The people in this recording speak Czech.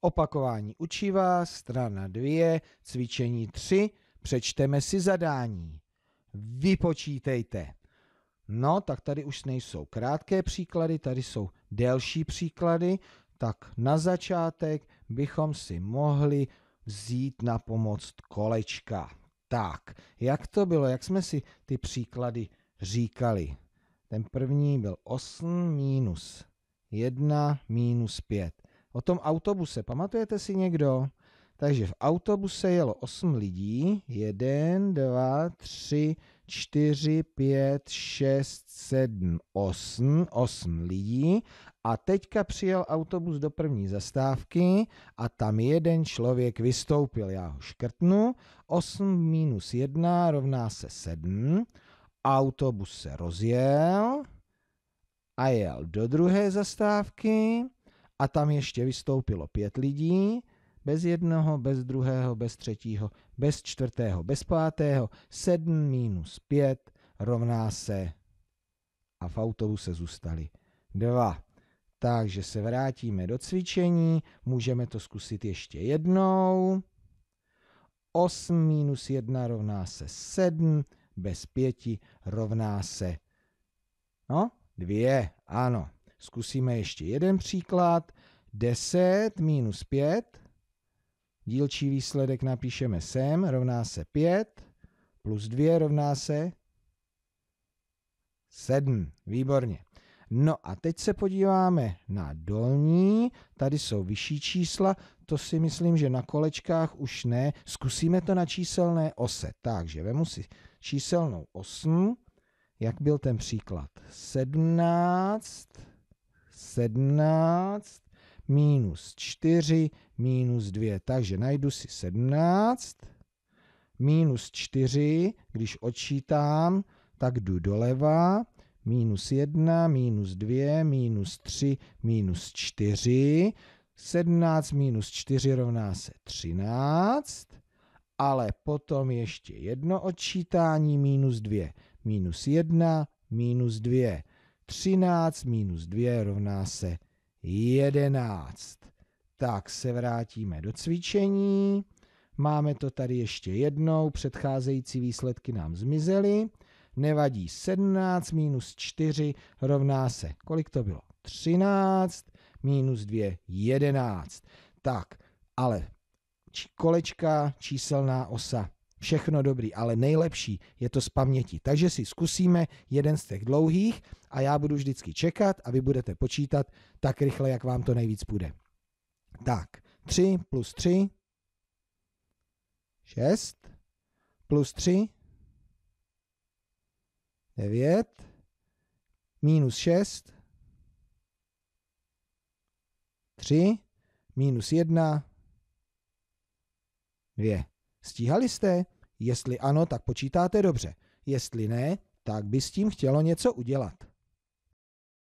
Opakování učí vás, strana 2, cvičení 3, přečteme si zadání. Vypočítejte. No, tak tady už nejsou krátké příklady, tady jsou delší příklady, tak na začátek bychom si mohli vzít na pomoc kolečka. Tak, jak to bylo, jak jsme si ty příklady říkali? Ten první byl 8 minus 1 minus 5. O tom autobuse, pamatujete si někdo? Takže v autobuse jelo 8 lidí. 1, 2, 3, 4, 5, 6, 7, 8. 8 lidí. A teďka přijel autobus do první zastávky a tam jeden člověk vystoupil. Já ho škrtnu. 8 minus 1 rovná se 7. Autobus se rozjel a jel do druhé zastávky a tam ještě vystoupilo pět lidí, bez jednoho, bez druhého, bez třetího, bez čtvrtého, bez pátého, sedm minus pět rovná se a v autobuse zůstali dva. Takže se vrátíme do cvičení, můžeme to zkusit ještě jednou. 8 minus 1 rovná se 7, bez 5 rovná se, no, 2, ano. Zkusíme ještě jeden příklad. 10 minus 5, dílčí výsledek napíšeme sem, rovná se 5, plus 2 rovná se 7. Výborně. No a teď se podíváme na dolní, tady jsou vyšší čísla, to si myslím, že na kolečkách už ne. Zkusíme to na číselné ose. Takže vemu si číselnou 8, jak byl ten příklad? 17 17 minus 4 minus 2. Takže najdu si 17 minus 4, když odčítám, tak jdu doleva, minus 1, minus 2, minus 3, minus 4. 17 minus 4 rovná se 13, ale potom ještě jedno odčítání minus 2, minus 1, minus 2. 13 minus 2 rovná se 11. Tak se vrátíme do cvičení. Máme to tady ještě jednou, předcházející výsledky nám zmizely. Nevadí 17 minus 4 rovná se, kolik to bylo? 13 minus 2, 11. Tak, ale kolečka, číselná osa všechno dobrý, ale nejlepší je to z paměti. Takže si zkusíme jeden z těch dlouhých a já budu vždycky čekat a vy budete počítat tak rychle, jak vám to nejvíc bude. Tak, 3 plus 3, 6 plus 3, 9, minus 6, 3, minus 1, 2. Stíhali jste? Jestli ano, tak počítáte dobře. Jestli ne, tak by s tím chtělo něco udělat.